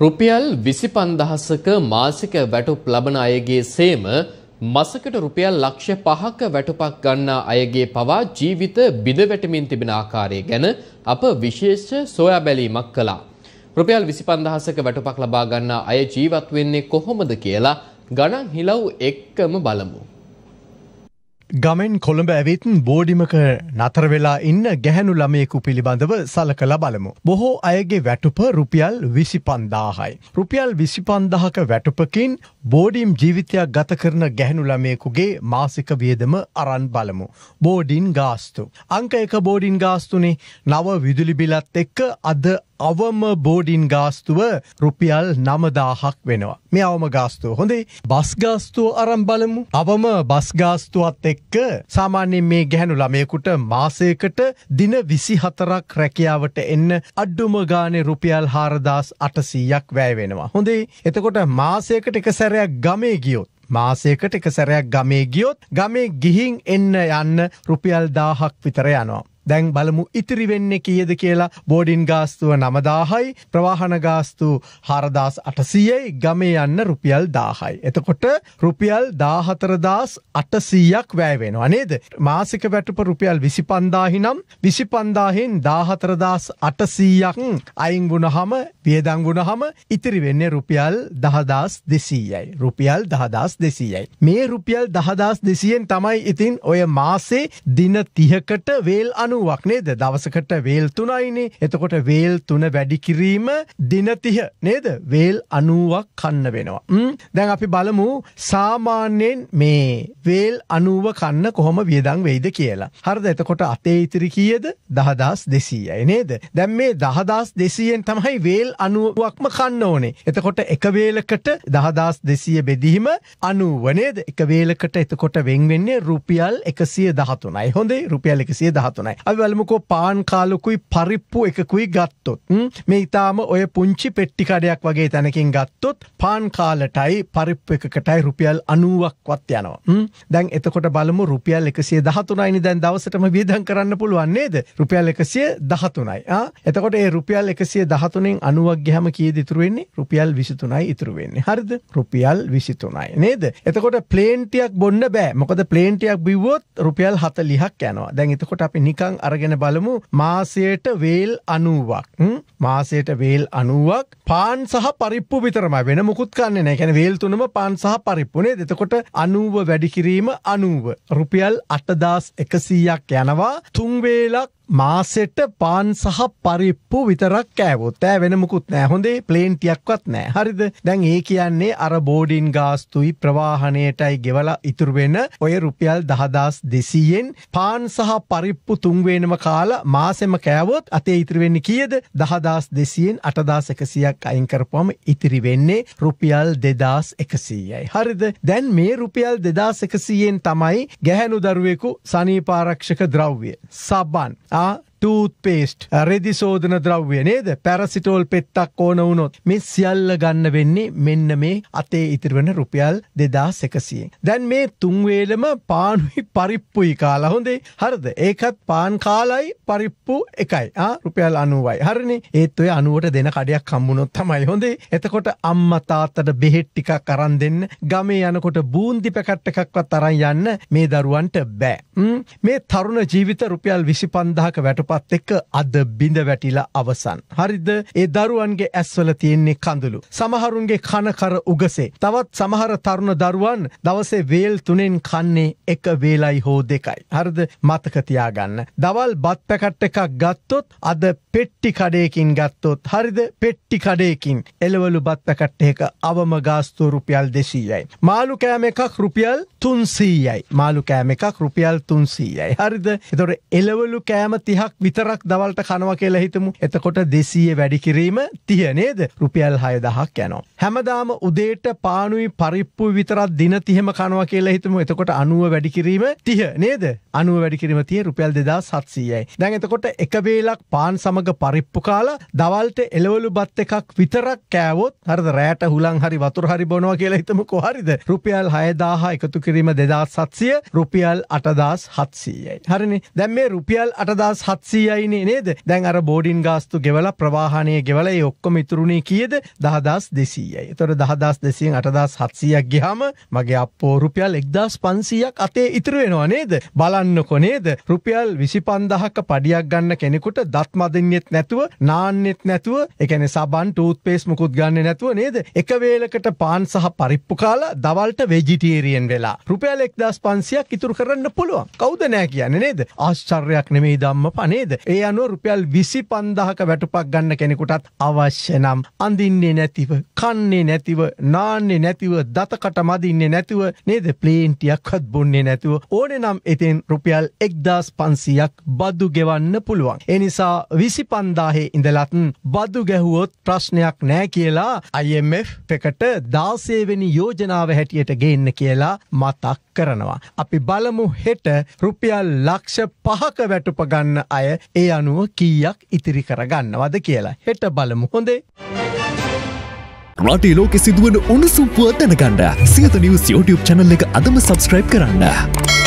රුපියල් විසි පන්දහසක මාසික වැටුප් ලබන අයගේ සේම මසකට රුපියල් ලක්ෂ පහක වැටුපක් ගන්නා අයගේ පවා ජීවිත බිදවැටමින් තිබෙන ආකාරය ගැන අප විශේෂ සොයා බැලීමක් කළා. රුපියල් විසි පන්දහසක වැටුපක් ලබා ගන්නා අය ජීවත් වෙන්නේ කොහොමද කියලා ගණන් හිලව් එක්කම බලමු. ගමෙන් කොළඹ ඇවිත්න් බෝඩිමක නතර වෙලා ඉන්න ගැහැනු ළමයෙකු පිළිබඳව සලකළ බලමු. බොහෝ අයගේ වැටුප රුපියල් විසි පන්දාහයි. රුපියල් විසි පන්දහක වැටුපකින් බෝඩිම් ජීවිතයක් ගත කරන ගැහැනු ළමයෙකුගේ මාසික වියදම අරන් බලමු. බෝඩින් ගාස්තු. අංක එක බෝඩින් ගාස්තුනේ නව විදුලිබිලත් එක්ක අද අවම බෝඩින් ගාස්තුව රුපියල් නමදාහක් වෙනවා. මේ අවම ගාස්තුව හොඳේ බස්ගාස්තුව අරම් බලමු අවම බස්ගාස්තුවත් එක්ක සාමාන්‍යෙන් මේ ගැහැනු ළමයකුට මාසයකට දින විසි හතරක් රැකියාවට එන්න අඩ්ඩුම ගානේ රුපියල් හාරදාස් අටසීයක් වැෑ වෙනවා. හොඳේ එතකොට මාසයකට එක සැරයක් ගමේ ගියොත්. මාසයකට එක සැරයක් ගමේ ගියොත් ගමේ ගිහින් එන්න යන්න රුපියල් දාහක් විතර යනවා. දැන් බලමු ඉතිරි වෙන්නේ කීයද කියලා බෝඩින් ගාස්තුව නමදාහයි ප්‍රවාහන ගාස්තු හරදාස් අටසීයයි ගමේ යන්න රුපියල් දාහයි. එතකොට රුපියල් දාහතරදාස් අටසීයක් වැෑවෙන අනේද මාසික වැටප රුපියල් විසි පන්දාහිනම් විසි පන්දාහෙන් දාහතරදාස් අටසීයක් අයින් ගුණහම වියදංගුණහම ඉතිරි වෙන්නේ රුපියල් දහදාස් දෙසීයයි. රුපියල් දහදාස් දෙසීයයි. මේ රුපියල් දහදාස් දෙසියෙන් තමයි ඉතින් ඔය මාසේ දින තිහකට වේල් අනු දහනුවක් නේද දවසකට වේල් තුනයිනේ එතකොට වේල් තුන වැඩි කිරීම දිනතිහ නේද වේල් අනුවක් කන්න වෙනවා. දැන් අපි බලමු සාමාන්‍යයෙන් මේ වේල් අනුව කන්න කොහොම වියදං වෙයිද කියලා. හරද එතකොට අතේ ඉතිරි කියද දහදස් දෙසීයයි නේද. දැම් මේ දහදස් දෙසියෙන් තමයි වේල් අනුවක්ම කන්න ඕනේ. එතකොට එක වේලකට දහදස් දෙසිය බෙදීම අනුවනේද එක වේලකට එතකොට වෙන්වෙන්නේ රුපියල් එකසිය දහතුනයි හොඳේ රුපියල් එකසිය දහතුනයි අපි බලමුකෝ පාන් කාලුකුයි පරිප්පු එකකුයි ගත්තොත් මේ ඉතාම ඔය පුංචි පෙට්ටි කඩයක් වගේ තැනකින් ගත්තොත් පාන් කාලටයි පරිප්පු එකකටයි රුපියල් 90ක්වත් යනවා. දැන් එතකොට බලමු රුපියල් 113යිනේ දැන් දවසටම වියදම් කරන්න පුළුවන් නේද? රුපියල් 113යි. ආ එතකොට ඒ රුපියල් 113න් 90ක් ගියම කීයද ඉතුරු වෙන්නේ? රුපියල් 23යි ඉතුරු වෙන්නේ. හරිද? රුපියල් 23යි නේද? එතකොට ප්ලේන් ටිකක් බොන්න බෑ. මොකද ප්ලේන් ටිකක් බිව්වොත් රුපියල් 40ක් යනවා. දැන් එතකොට අපි නිකන් පුළුවන් අරගෙන බලමු මාසයට වේල් අනුවක් මාසයට වේල් අනුවක් පාන් සහ පරිප්පු විතරම වෙන මුකුත් කන්න නැකැන වේල් තුනම පාන් සහ පරිප්පුනේ දෙතකොට අනුව වැඩිකිරීම අනුව රුපියල් අටදස් එකසීයක් යනවා තුන්වේලක් මාසෙට පාන් සහ පරිප්පු විතරක් කෑවොත් ෑ වෙන මුකුත් නෑ හොඳේ ප්ලේන්ටියක්වත් නෑ හරිද දැන් ඒ කියන්නේ අර බෝඩින් ගාස්තුයි ප්‍රවාහණයටයි ගෙවලා ඉතුරුවෙන ඔය රුපියල් දහදස් දෙසීයෙන් පාන් සහ පරිප්පු තුන්වේනම කාල මාසෙම කෑවොත් අතේ ඉතිරිවෙන්න කියද දහදස් දෙසියෙන් අටදස් එකසියක් අයිංකරපුම ඉතිරිවෙන්නේ රුපියල් දෙදස් එකසීයයි හරිද දැන් මේ රුපියල් දෙදස් එකසීයෙන් තමයි ගැහැනු දරුවෙකු සනීපාරක්ෂක ද්‍රව්‍ය සබන් තූත්පේස්ට් රෙදිසෝධන ද්‍රව්‍ය නේද පැරසිටෝල් පෙත්තක් ඕන වුණොත් මෙ සියල්ල ගන්න වෙන්නේ මෙන්න මේ අතේ ඉතිරවන රුපියල් දෙදා සැකසියෙන්. දැන් මේ තුන්වේලම පානුයි පරිප්පුයි කාලා හොඳේ හරද ඒකත් පාන් කාලයි පරිප්පු එකයි රුපියල් අනුවයි හරණ ඒත් ඔය අනුවට දෙන කඩයක් කම්මුණොත් තමයි හොඳේ එතකොට අම්ම තාත්තට බෙහෙට්ටිකක් කරන් දෙන්න ගමේ යනකොට බූන්දි පැකට්ටකක්වත් තරන් යන්න මේ දරුවන්ට බෑ. මේ තරුණ ජීවිත රුපියල් විසි පන්දාහක වැටපත් එක්ක අද බිඳ වැටිලා අවසන්. හරිද ඒ දරුවන්ගේ ඇස්වල තියෙන්නේ කඳුළු. සමහරුන්ගේ කනකර උගසේ. තවත් සමහර තරුණ දරුවන් දවසේ වේල් තුනෙන් කන්නේ එක වේලයි හෝ දෙකයි. හරිද මතකතියාගන්න. දවල් බත් පැකට් එකක් ගත්තොත් අද පෙට්ටි කඩයකින් ගත්තොත් හරිද පෙට්ටි කඩයකින් එලවලු බත් පැකට් එක අවම ගාස්තු රුපියල් දෙසීයයි. මාළු කෑම එකක් රුපියල් තුන්සීයයි. මාළු කෑම එකක් රුපියල් තුන්සීයයි හරිද එතොට එලවලු කෑම තිහක් විතරක් දවල්ට කනවා කියලා හිතමු එතකොට දෙසීය වැඩිකිරීම තියනේද රුපියල් හය දහක් යනවා. හැමදාම උදේට පානුයි පරිප්පු විතරත් දින තිහෙම කනවා කියලා හිතමු එතකොට අනුව වැඩිකිරීම තිය නේද අනුව වැඩිකිරීම තිය රුපියල් දෙදා සත්සීයයි දැන් එතකොට එක වේලක් පාන් සමඟ පරිප්පු කාලා දවල්ට එලවලු බත් එකක් විතරක් කෑවොත් හරද රෑට හුලන් හරි වතුර හරි බොනවා කියලා හිතමු කොහරිද රුපියල් හයදාහ එකතු කිරීම දෙදා සත්සිය රුපියල් අටදා අටදස් හත්සීයයි. හරිනි දැන් මේ රුපියල් අටදස් හත්සීයයිනේ නේද දැන් අර බෝඩින් ගාස්තු ගෙවල ප්‍රවාහනය ගෙවල ඔක්කොම ඉතුරුණේ කියද දහදස් දෙසීයයි. තොර දහදස් දෙසියෙන් අටදස් හත්සීයක් ගිහම මගේ අපෝ රුපියල් එක්දස් පන්සීයක් අතේ ඉතුරුවෙනවා නේද බලන්න කොනේද රුපියල් විසි පන්දහක පඩියක් ගන්න කෙනෙකුට දත් මදින්නෙත් නැතුව නාන්නෙත් නැතුව එකන සබන් ටූත් පේස් මුකුත් ගන්න නැතුව නේද එක වේලකට පාන් සහ පරිප්පු කාලා දවල්ට වෙජිටේරියෙන් වෙලා රුපියල් එක්දස් පන්සියක් ඉතුරු කරන්න පුළුවන් පුළුවන්. කවුද නෑ කියන්නේ නේද? ආශ්චර්යයක් නෙමෙයි ධම්මපා නේද? ඒ අනුව රුපියල් 25000ක වැටුපක් ගන්න කෙනෙකුටත් අවශ්‍ය නම් අඳින්නේ නැතිව, කන්නේ නැතිව, නාන්නේ නැතිව, දතකට මදින්නේ නැතිව නේද? ප්ලේන් ටිකක්වත් බොන්නේ නැතුව ඕනේ නම් එතෙන් රුපියල් 1500ක් බදු ගෙවන්න පුළුවන්. ඒ නිසා 25000 ඉඳලත් බදු ගැහුවොත් ප්‍රශ්නයක් නෑ කියලා IMF එකට 16 වෙනි යෝජනාව හැටියට ගේන්න කියලා මතක් කරනවා. අපි බලමු හෙට රුපියල් ලක්ෂ පහක වැටුප ගන්න අය ඒ අනුව කීයක් ඉතිරි කරගන්නවද කියලා හෙට බලමු හොඳේ. රටේ ලෝකෙ සිදුවන උණුසුම්පුව දැනගන්න සියත නිවස් YouTube channel එක අදම subscribe කරන්න.